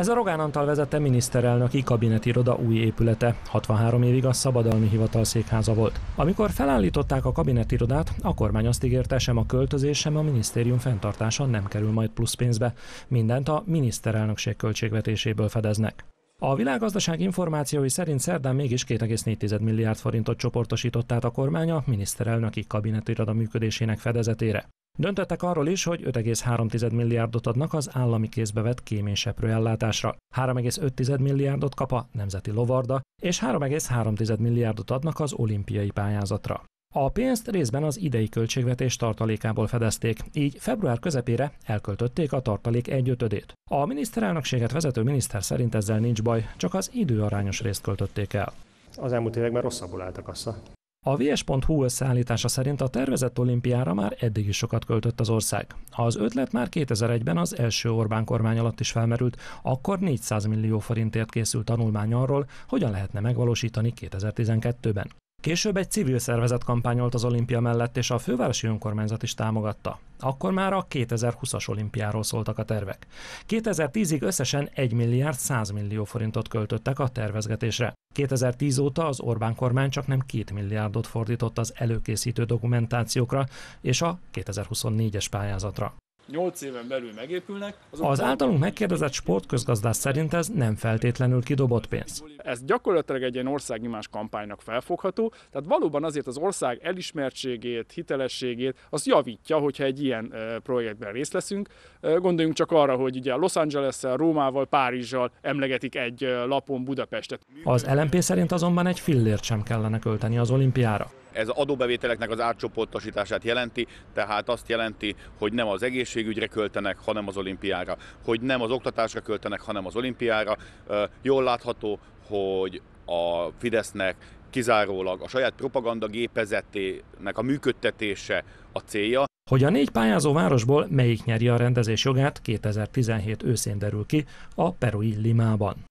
Ez a Rogán Antal vezette miniszterelnöki kabinetiroda új épülete. 63 évig a Szabadalmi Hivatal székháza volt. Amikor felállították a kabinetirodát, a kormány azt ígérte, sem a költözés, sem a minisztérium fenntartása nem kerül majd plusz pénzbe. Mindent a miniszterelnökség költségvetéséből fedeznek. A világgazdaság információi szerint szerdán mégis 2,4 milliárd forintot csoportosított át a kormánya miniszterelnöki kabinetiroda működésének fedezetére. Döntöttek arról is, hogy 5,3 milliárdot adnak az állami kézbe vett kéményseprő ellátásra, 3,5 milliárdot kap a Nemzeti Lovarda, és 3,3 milliárdot adnak az olimpiai pályázatra. A pénzt részben az idei költségvetés tartalékából fedezték, így február közepére elköltötték a tartalék egyötödét. A miniszterelnökséget vezető miniszter szerint ezzel nincs baj, csak az időarányos részt költötték el. Az elmúlt években rosszabbul állt a kassa. A vs.hu összeállítása szerint a tervezett olimpiára már eddig is sokat költött az ország. Az ötlet már 2001-ben az első Orbán kormány alatt is felmerült, akkor 400 millió forintért készült tanulmány arról, hogyan lehetne megvalósítani 2012-ben. Később egy civil szervezet kampányolt az olimpia mellett, és a fővárosi önkormányzat is támogatta. Akkor már a 2020-as olimpiáról szóltak a tervek. 2010-ig összesen 1 milliárd 100 millió forintot költöttek a tervezgetésre. 2010 óta az Orbán kormány csak nem 2 milliárdot fordított az előkészítő dokumentációkra és a 2024-es pályázatra. 8 éven belül megépülnek. Az általunk megkérdezett sportközgazdás szerint ez nem feltétlenül kidobott pénz. Ez gyakorlatilag egy ilyen országnyomás kampánynak felfogható, tehát valóban azért az ország elismertségét, hitelességét, az javítja, hogyha egy ilyen projektben részt leszünk. Gondoljunk csak arra, hogy ugye Los Angeles-szel, Rómával, Párizsal emlegetik egy lapon Budapestet. Az LMP szerint azonban egy fillért sem kellene költeni az olimpiára. Ez adóbevételeknek az átcsoportosítását jelenti, tehát azt jelenti, hogy nem az egészségügyre költenek, hanem az olimpiára, hogy nem az oktatásra költenek, hanem az olimpiára. Jól látható, hogy a Fidesznek kizárólag a saját propaganda gépezetének a működtetése a célja. Hogy a négy pályázó városból melyik nyeri a rendezés jogát, 2017 őszén derül ki a Perui Limában.